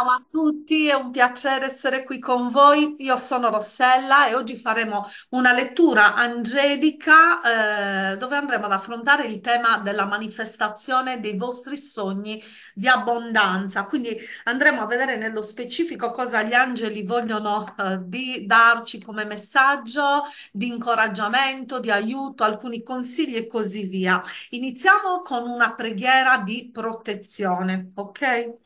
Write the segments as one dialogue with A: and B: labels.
A: Ciao a tutti, è un piacere essere qui con voi. Io sono Rossella e oggi faremo una lettura angelica eh, dove andremo ad affrontare il tema della manifestazione dei vostri sogni di abbondanza. Quindi andremo a vedere nello specifico cosa gli angeli vogliono eh, darci come messaggio di incoraggiamento, di aiuto, alcuni consigli e così via. Iniziamo con una preghiera di protezione, ok?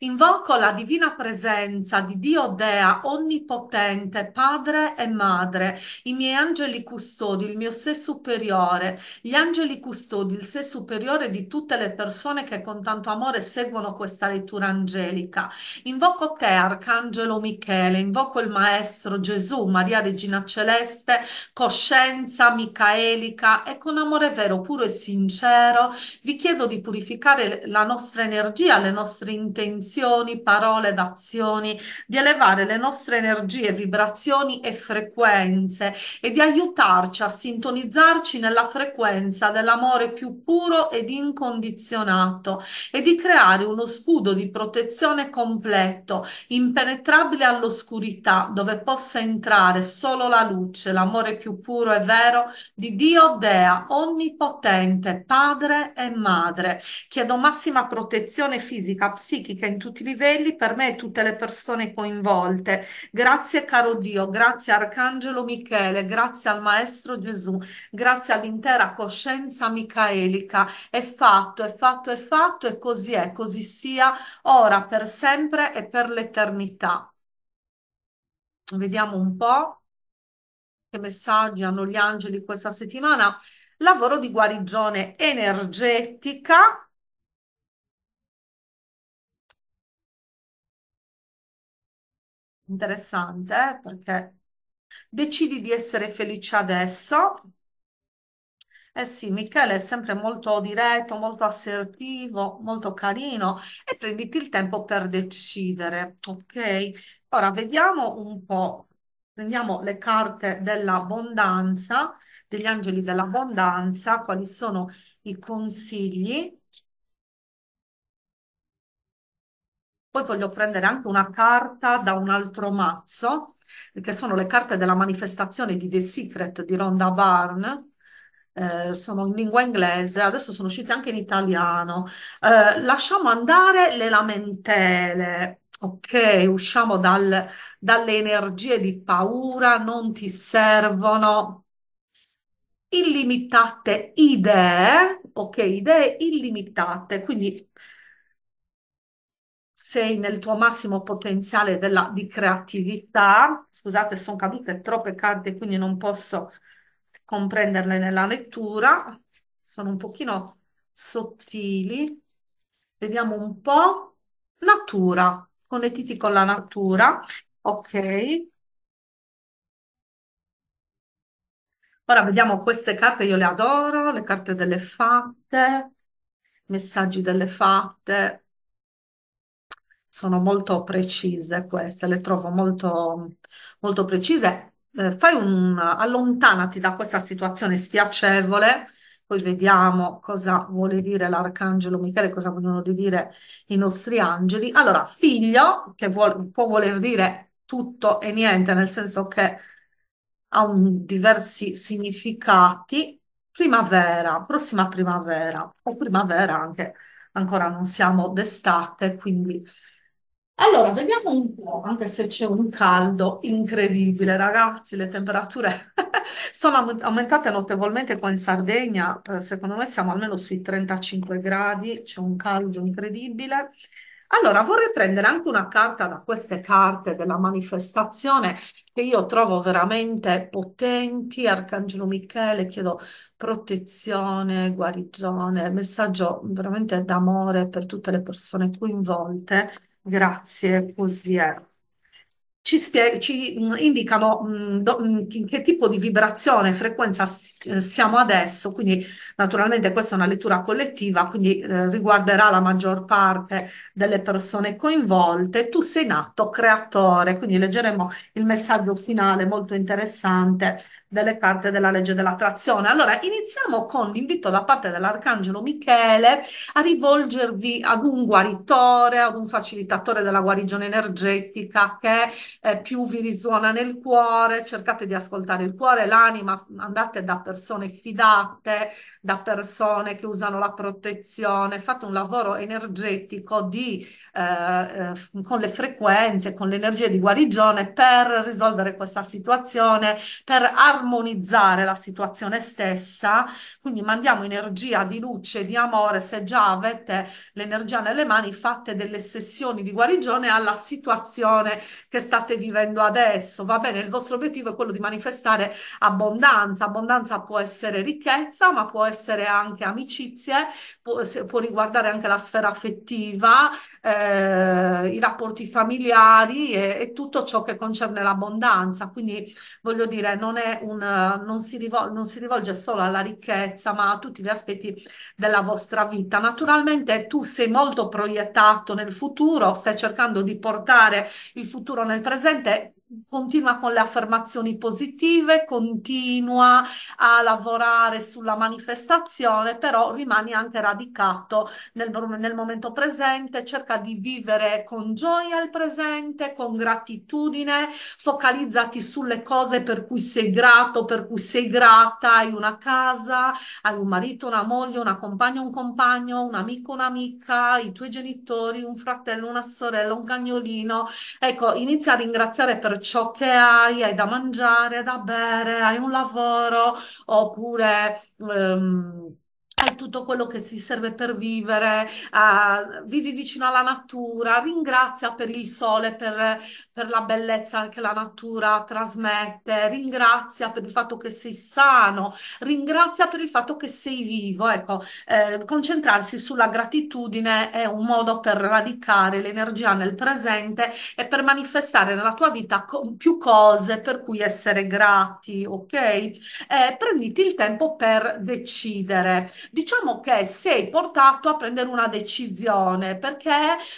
A: Invoco la divina presenza di Dio Dea Onnipotente, Padre e Madre, i miei angeli custodi, il mio sé superiore, gli angeli custodi, il sé superiore di tutte le persone che con tanto amore seguono questa lettura angelica. Invoco te, Arcangelo Michele, invoco il Maestro Gesù, Maria Regina Celeste, coscienza micaelica e con amore vero, puro e sincero vi chiedo di purificare la nostra energia, le nostre intenzioni intenzioni, parole ed azioni, di elevare le nostre energie, vibrazioni e frequenze e di aiutarci a sintonizzarci nella frequenza dell'amore più puro ed incondizionato e di creare uno scudo di protezione completo, impenetrabile all'oscurità, dove possa entrare solo la luce, l'amore più puro e vero di Dio Dea, onnipotente, padre e madre. Chiedo massima protezione fisica, psichica, in tutti i livelli, per me e tutte le persone coinvolte. Grazie caro Dio, grazie Arcangelo Michele, grazie al Maestro Gesù, grazie all'intera coscienza micaelica. È fatto, è fatto, è fatto e così è, così sia ora, per sempre e per l'eternità. Vediamo un po' che messaggi hanno gli angeli questa settimana. Lavoro di guarigione energetica interessante perché decidi di essere felice adesso. Eh sì, Michele è sempre molto diretto, molto assertivo, molto carino e prenditi il tempo per decidere, ok? Ora vediamo un po', prendiamo le carte dell'abbondanza, degli angeli dell'abbondanza, quali sono i consigli Poi voglio prendere anche una carta da un altro mazzo, che sono le carte della manifestazione di The Secret di Rhonda Barn, Eh, sono in lingua inglese, adesso sono uscite anche in italiano. Eh, lasciamo andare le lamentele, ok? Usciamo dal, dalle energie di paura, non ti servono illimitate idee, ok? Idee illimitate, quindi sei nel tuo massimo potenziale della, di creatività. Scusate, sono cadute troppe carte, quindi non posso comprenderle nella lettura. Sono un pochino sottili. Vediamo un po'. Natura, connettiti con la natura. Ok. Ora vediamo queste carte, io le adoro, le carte delle fatte, messaggi delle fatte, sono molto precise queste, le trovo molto, molto precise. Eh, fai un allontanati da questa situazione spiacevole, poi vediamo cosa vuole dire l'arcangelo Michele, cosa vogliono dire i nostri angeli. Allora, figlio, che vuol, può voler dire tutto e niente, nel senso che ha un, diversi significati. Primavera, prossima primavera, o primavera anche, ancora non siamo d'estate, quindi allora, vediamo un po', anche se c'è un caldo incredibile, ragazzi, le temperature sono aumentate notevolmente qua in Sardegna, eh, secondo me siamo almeno sui 35 gradi, c'è un caldo incredibile. Allora, vorrei prendere anche una carta da queste carte della manifestazione che io trovo veramente potenti, Arcangelo Michele, chiedo protezione, guarigione, messaggio veramente d'amore per tutte le persone coinvolte. Grazie, così è. Ci, spie- ci, mm, indicano mh, mm, do- mh, mm, che, tipo di vibrazione e frequenza eh, siamo adesso, quindi Naturalmente questa è una lettura collettiva, quindi eh, riguarderà la maggior parte delle persone coinvolte. Tu sei nato creatore, quindi leggeremo il messaggio finale molto interessante delle carte della legge dell'attrazione. Allora, iniziamo con l'invito da parte dell'Arcangelo Michele a rivolgervi ad un guaritore, ad un facilitatore della guarigione energetica che eh, più vi risuona nel cuore. Cercate di ascoltare il cuore, l'anima, andate da persone fidate, da persone che usano la protezione, fate un lavoro energetico di, eh, eh con le frequenze, con l'energia di guarigione per risolvere questa situazione, per armonizzare la situazione stessa. Quindi mandiamo energia di luce, di amore. Se già avete l'energia nelle mani, fate delle sessioni di guarigione alla situazione che state vivendo adesso. Va bene, il vostro obiettivo è quello di manifestare abbondanza. Abbondanza può essere ricchezza, ma può essere essere anche amicizie, può, se, può riguardare anche la sfera affettiva, eh, i rapporti familiari e, e, tutto ciò che concerne l'abbondanza. Quindi voglio dire, non, è un, non, si rivol- non si rivolge solo alla ricchezza, ma a tutti gli aspetti della vostra vita. Naturalmente tu sei molto proiettato nel futuro, stai cercando di portare il futuro nel presente, continua con le affermazioni positive, continua a lavorare sulla manifestazione, però rimani anche radicato nel, nel, momento presente, cerca di vivere con gioia il presente, con gratitudine, focalizzati sulle cose per cui sei grato, per cui sei grata, hai una casa, hai un marito, una moglie, una compagna, un compagno, un amico, un'amica, i tuoi genitori, un fratello, una sorella, un cagnolino. Ecco, inizia a ringraziare per ciò che hai, hai da mangiare, da bere, hai un lavoro, oppure ehm, hai tutto quello che ti serve per vivere, uh, vivi vicino alla natura, ringrazia per il sole, per, per, la bellezza che la natura trasmette, ringrazia per il fatto che sei sano, ringrazia per il fatto che sei vivo. Ecco, eh, concentrarsi sulla gratitudine è un modo per radicare l'energia nel presente e per manifestare nella tua vita co- più cose per cui essere grati, ok? Eh, prenditi il tempo per decidere diciamo che sei portato a prendere una decisione, perché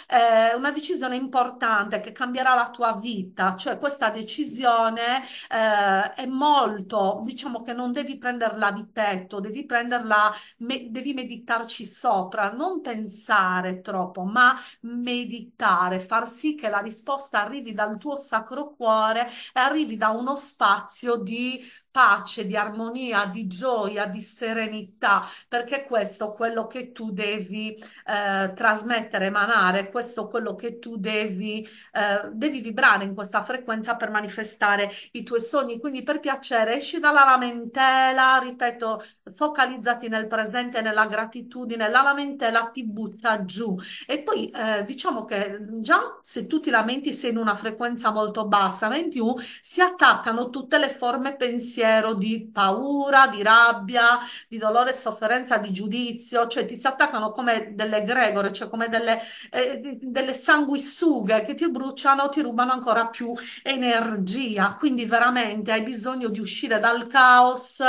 A: è eh, una decisione importante che cambierà la tua vita, cioè questa decisione eh, è molto, diciamo che non devi prenderla di petto, devi prenderla, me, devi meditarci sopra, non pensare troppo, ma meditare, far sì che la risposta arrivi dal tuo sacro cuore e arrivi da uno spazio di pace, di armonia, di gioia, di serenità, perché questo è quello che tu devi eh, trasmettere, emanare, questo è quello che tu devi, eh, devi vibrare in questa frequenza per manifestare i tuoi sogni. Quindi per piacere esci dalla lamentela, ripeto, focalizzati nel presente, nella gratitudine, la lamentela ti butta giù. E poi eh, diciamo che già se tu ti lamenti sei in una frequenza molto bassa, ma in più si attaccano tutte le forme pensieri pensiero di paura, di rabbia, di dolore e sofferenza, di giudizio, cioè ti si attaccano come delle egregore, cioè come delle, eh, delle sanguisughe che ti bruciano, ti rubano ancora più energia. Quindi veramente hai bisogno di uscire dal caos,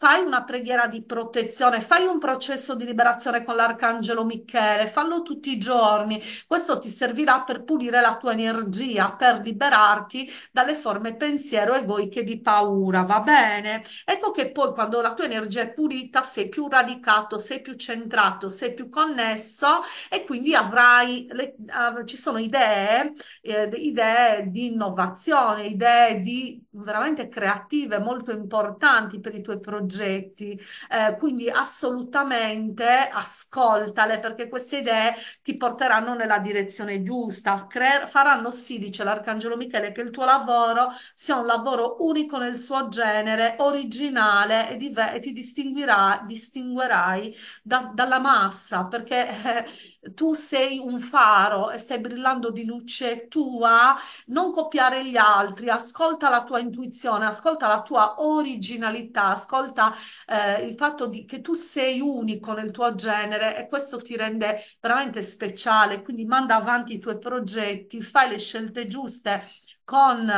A: fai una preghiera di protezione, fai un processo di liberazione con l'arcangelo Michele, fallo tutti i giorni. Questo ti servirà per pulire la tua energia, per liberarti dalle forme pensiero egoiche di paura, va bene? Ecco che poi quando la tua energia è pulita sei più radicato, sei più centrato, sei più connesso e quindi avrai le, uh, ci sono idee, eh, idee di innovazione, idee di veramente creative molto importanti per i tuoi progetti. Eh, quindi assolutamente ascoltale perché queste idee ti porteranno nella direzione giusta, Cre- faranno sì, dice l'Arcangelo Michele, che il tuo lavoro sia un lavoro unico nel suo genere, originale e, e ti distinguerai da- dalla massa perché... Eh, tu sei un faro e stai brillando di luce tua, non copiare gli altri, ascolta la tua intuizione, ascolta la tua originalità, ascolta eh, il fatto di, che tu sei unico nel tuo genere e questo ti rende veramente speciale, quindi manda avanti i tuoi progetti, fai le scelte giuste con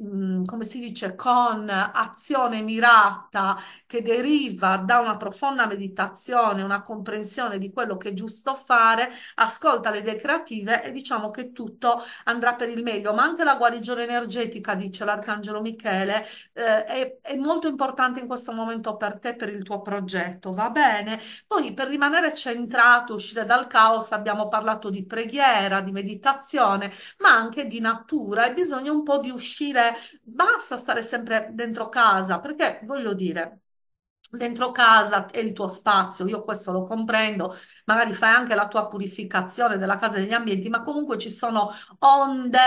A: come si dice, con azione mirata che deriva da una profonda meditazione, una comprensione di quello che è giusto fare, ascolta le idee creative e diciamo che tutto andrà per il meglio. Ma anche la guarigione energetica, dice l'Arcangelo Michele, eh, è, è molto importante in questo momento per te, per il tuo progetto, va bene? Poi per rimanere centrato, uscire dal caos, abbiamo parlato di preghiera, di meditazione, ma anche di natura e bisogna un po' di uscire basta stare sempre dentro casa, perché voglio dire, dentro casa è il tuo spazio, io questo lo comprendo, magari fai anche la tua purificazione della casa e degli ambienti, ma comunque ci sono onde,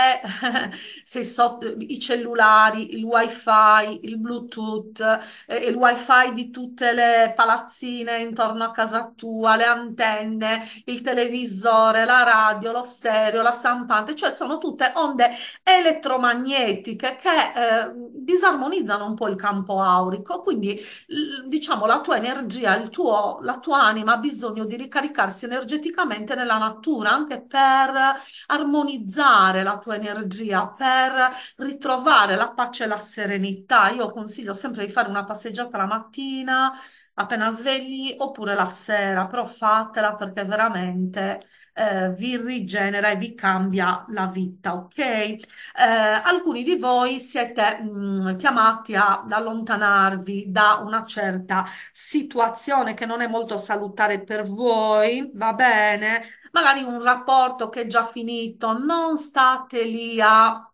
A: so, i cellulari, il wifi, il bluetooth, eh, il wifi di tutte le palazzine intorno a casa tua, le antenne, il televisore, la radio, lo stereo, la stampante, cioè sono tutte onde elettromagnetiche che eh, disarmonizzano un po' il campo aurico, quindi diciamo, la tua energia, il tuo, la tua anima ha bisogno di ricaricarsi energeticamente nella natura anche per armonizzare la tua energia, per ritrovare la pace e la serenità. Io consiglio sempre di fare una passeggiata la mattina appena svegli oppure la sera, però fatela perché veramente eh, vi rigenera e vi cambia la vita, ok? Eh, alcuni di voi siete mh, mm, chiamati ad allontanarvi da una certa situazione che non è molto salutare per voi, va bene? Magari un rapporto che è già finito, non state lì a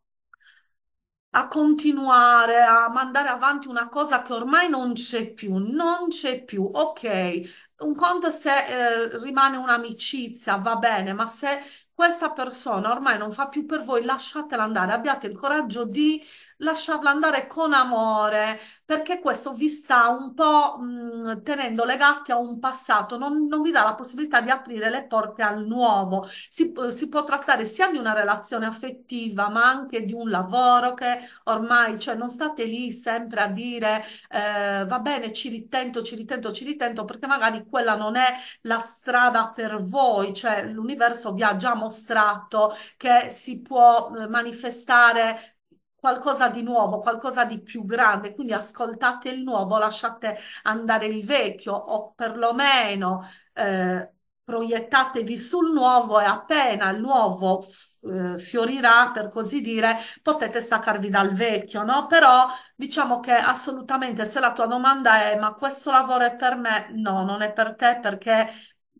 A: a continuare a mandare avanti una cosa che ormai non c'è più, non c'è più. Ok, un conto è se eh, rimane un'amicizia, va bene, ma se questa persona ormai non fa più per voi, lasciatela andare, abbiate il coraggio di lasciarla andare con amore, perché questo vi sta un po' mh, tenendo legati a un passato, non, non, vi dà la possibilità di aprire le porte al nuovo. Si, si, può trattare sia di una relazione affettiva, ma anche di un lavoro che ormai, cioè non state lì sempre a dire eh, va bene, ci ritento, ci ritento, ci ritento, perché magari quella non è la strada per voi, cioè l'universo vi ha già mostrato che si può eh, manifestare qualcosa di nuovo, qualcosa di più grande, quindi ascoltate il nuovo, lasciate andare il vecchio o perlomeno eh, proiettatevi sul nuovo e appena il nuovo eh, fiorirà, per così dire, potete staccarvi dal vecchio, no? Però diciamo che assolutamente se la tua domanda è ma questo lavoro è per me? No, non è per te perché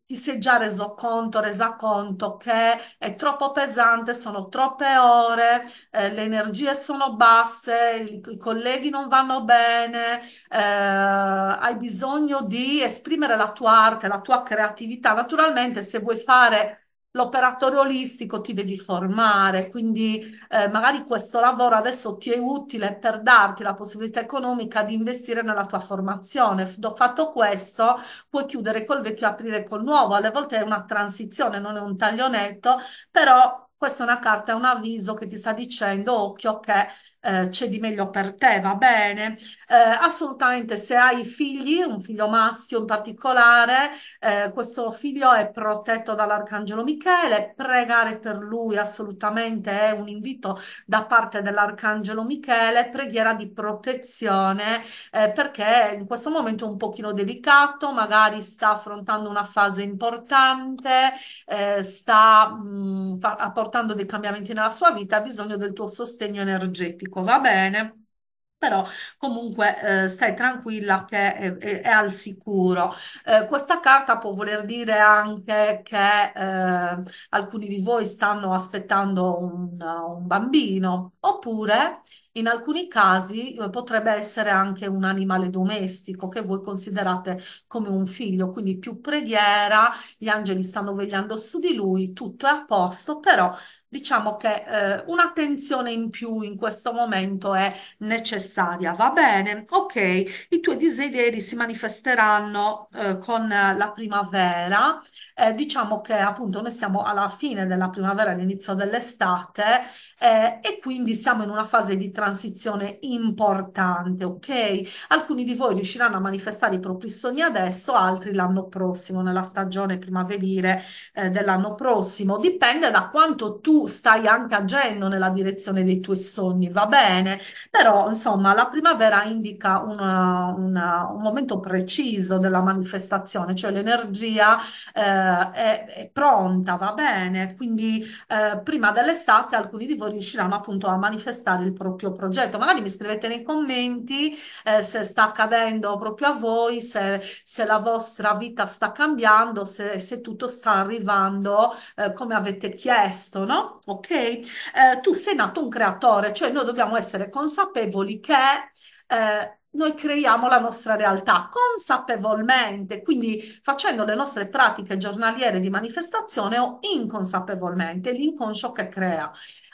A: ti sei già reso conto, resa conto che è troppo pesante, sono troppe ore, eh, le energie sono basse, i, i colleghi non vanno bene, eh, hai bisogno di esprimere la tua arte, la tua creatività. Naturalmente, se vuoi fare l'operatore olistico ti devi formare, quindi eh, magari questo lavoro adesso ti è utile per darti la possibilità economica di investire nella tua formazione. Do fatto questo, puoi chiudere col vecchio e aprire col nuovo. Alle volte è una transizione, non è un taglionetto, però questa è una carta, è un avviso che ti sta dicendo occhio che eh, c'è di meglio per te, va bene. Eh, assolutamente, se hai figli, un figlio maschio in particolare, eh, questo figlio è protetto dall'Arcangelo Michele, pregare per lui assolutamente è un invito da parte dell'Arcangelo Michele, preghiera di protezione, eh, perché in questo momento è un pochino delicato, magari sta affrontando una fase importante, eh, sta mh, mm, apportando dei cambiamenti nella sua vita, ha bisogno del tuo sostegno energetico dico va bene, però comunque eh, stai tranquilla che è, è- è al sicuro. Eh, questa carta può voler dire anche che eh, alcuni di voi stanno aspettando un, un bambino, oppure in alcuni casi eh, potrebbe essere anche un animale domestico che voi considerate come un figlio, quindi più preghiera, gli angeli stanno vegliando su di lui, tutto è a posto, però diciamo che eh, un'attenzione in più in questo momento è necessaria. Va bene? Ok, i tuoi desideri si manifesteranno eh, con la primavera eh, diciamo che appunto noi siamo alla fine della primavera, all'inizio dell'estate eh, e quindi siamo in una fase di transizione importante, ok? Alcuni di voi riusciranno a manifestare i propri sogni adesso, altri l'anno prossimo, nella stagione primaverile eh, dell'anno prossimo. Dipende da quanto tu stai anche agendo nella direzione dei tuoi sogni, va bene? Però insomma la primavera indica una, una, un momento preciso della manifestazione, cioè l'energia. Eh, eh, è, è, pronta, va bene, quindi eh, prima dell'estate alcuni di voi riusciranno appunto a manifestare il proprio progetto. Magari mi scrivete nei commenti eh, se sta accadendo proprio a voi, se, se, la vostra vita sta cambiando, se, se tutto sta arrivando eh, come avete chiesto, no? Ok? Eh, tu sei nato un creatore, cioè noi dobbiamo essere consapevoli che... Eh, noi creiamo la nostra realtà consapevolmente, quindi facendo le nostre pratiche giornaliere di manifestazione o inconsapevolmente, l'inconscio che crea.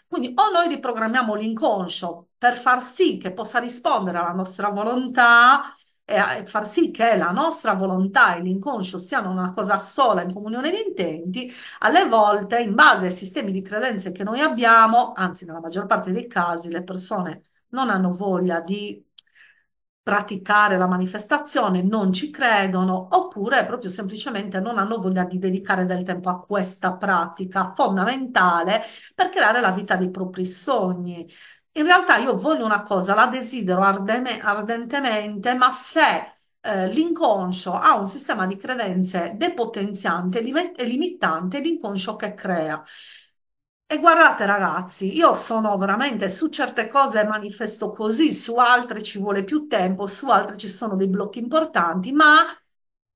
A: Quindi o noi riprogrammiamo l'inconscio per far sì che possa rispondere alla nostra volontà e far sì che la nostra volontà e l'inconscio siano una cosa sola in comunione di intenti, alle volte in base ai sistemi di credenze che noi abbiamo, anzi nella maggior parte dei casi le persone non hanno voglia di praticare la manifestazione, non ci credono, oppure proprio semplicemente non hanno voglia di dedicare del tempo a questa pratica fondamentale per creare la vita dei propri sogni. In realtà io voglio una cosa, la desidero ardeme, ardentemente, ma se eh, l'inconscio ha un sistema di credenze depotenziante e limitante, l'inconscio che crea. E guardate ragazzi, io sono veramente su certe cose manifesto così, su altre ci vuole più tempo, su altre ci sono dei blocchi importanti, ma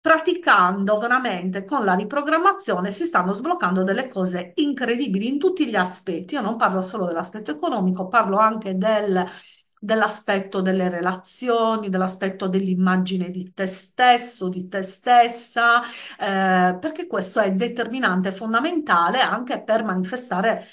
A: praticando veramente con la riprogrammazione si stanno sbloccando delle cose incredibili in tutti gli aspetti. Io non parlo solo dell'aspetto economico, parlo anche del dell'aspetto delle relazioni, dell'aspetto dell'immagine di te stesso, di te stessa, eh, perché questo è determinante, fondamentale anche per manifestare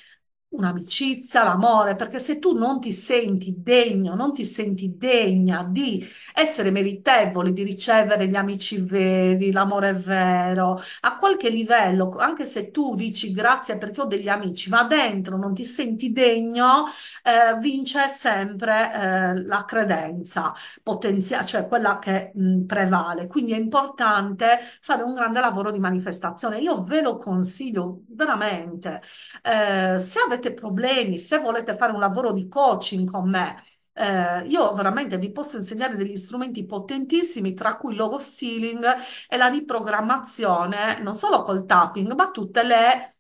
A: un'amicizia, l'amore, perché se tu non ti senti degno, non ti senti degna di essere meritevole, di ricevere gli amici veri, l'amore vero, a qualche livello, anche se tu dici grazie perché ho degli amici, ma dentro non ti senti degno, eh, vince sempre eh, la credenza potenziale, cioè quella che mh, prevale. Quindi è importante fare un grande lavoro di manifestazione. Io ve lo consiglio veramente. Eh, se avete avete problemi, se volete fare un lavoro di coaching con me, eh, io veramente vi posso insegnare degli strumenti potentissimi, tra cui il logo stealing e la riprogrammazione, non solo col tapping, ma tutte le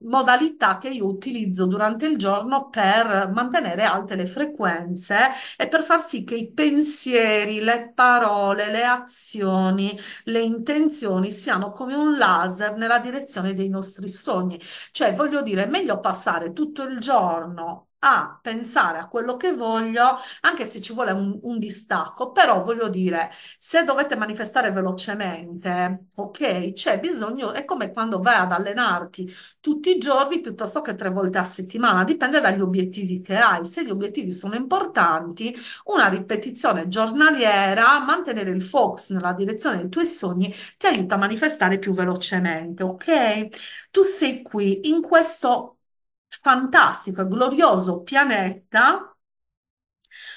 A: modalità che io utilizzo durante il giorno per mantenere alte le frequenze e per far sì che i pensieri, le parole, le azioni, le intenzioni siano come un laser nella direzione dei nostri sogni. Cioè, voglio dire, è meglio passare tutto il giorno a pensare a quello che voglio, anche se ci vuole un, un distacco, però voglio dire, se dovete manifestare velocemente, ok, c'è bisogno, è come quando vai ad allenarti tutti i giorni piuttosto che tre volte a settimana, dipende dagli obiettivi che hai. Se gli obiettivi sono importanti, una ripetizione giornaliera, mantenere il focus nella direzione dei tuoi sogni ti aiuta a manifestare più velocemente, ok? Tu sei qui in questo fantastico e glorioso pianeta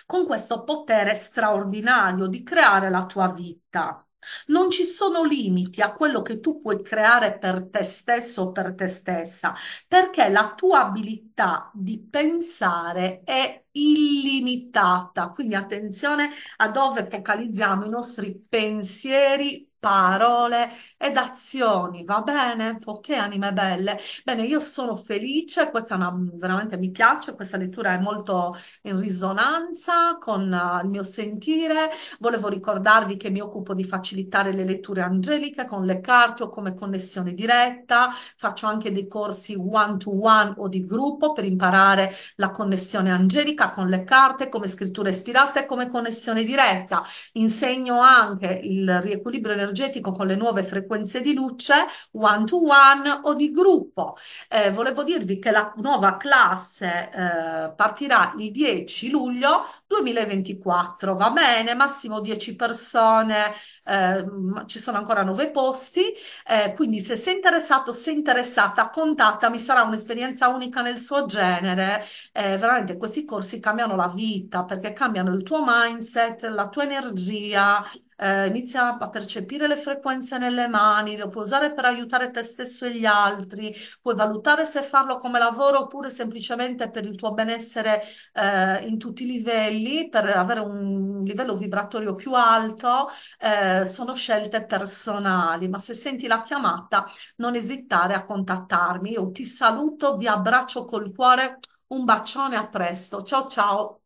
A: con questo potere straordinario di creare la tua vita. Non ci sono limiti a quello che tu puoi creare per te stesso o per te stessa, perché la tua abilità di pensare è illimitata. Quindi attenzione a dove focalizziamo i nostri pensieri parole ed azioni, va bene? Ok, anime belle. Bene, io sono felice, questa una, veramente mi piace, questa lettura è molto in risonanza con uh, il mio sentire. Volevo ricordarvi che mi occupo di facilitare le letture angeliche con le carte o come connessione diretta, faccio anche dei corsi one to one o di gruppo per imparare la connessione angelica con le carte, come scrittura ispirata e come connessione diretta. Insegno anche il riequilibrio energetico energetico con le nuove frequenze di luce, one to one o di gruppo. Eh, volevo dirvi che la nuova classe eh, partirà il 10 luglio 2024, va bene, massimo 10 persone, eh, mm, ci sono ancora 9 posti, eh, quindi se sei interessato, sei interessata, contattami, sarà un'esperienza unica nel suo genere. Eh, veramente questi corsi cambiano la vita perché cambiano il tuo mindset, la tua energia, eh, inizia a percepire le frequenze nelle mani, lo puoi usare per aiutare te stesso e gli altri, puoi valutare se farlo come lavoro oppure semplicemente per il tuo benessere eh, in tutti i livelli, per avere un livello vibratorio più alto, eh, sono scelte personali, ma se senti la chiamata non esitare a contattarmi, io ti saluto, vi abbraccio col cuore, un bacione, a presto, ciao ciao!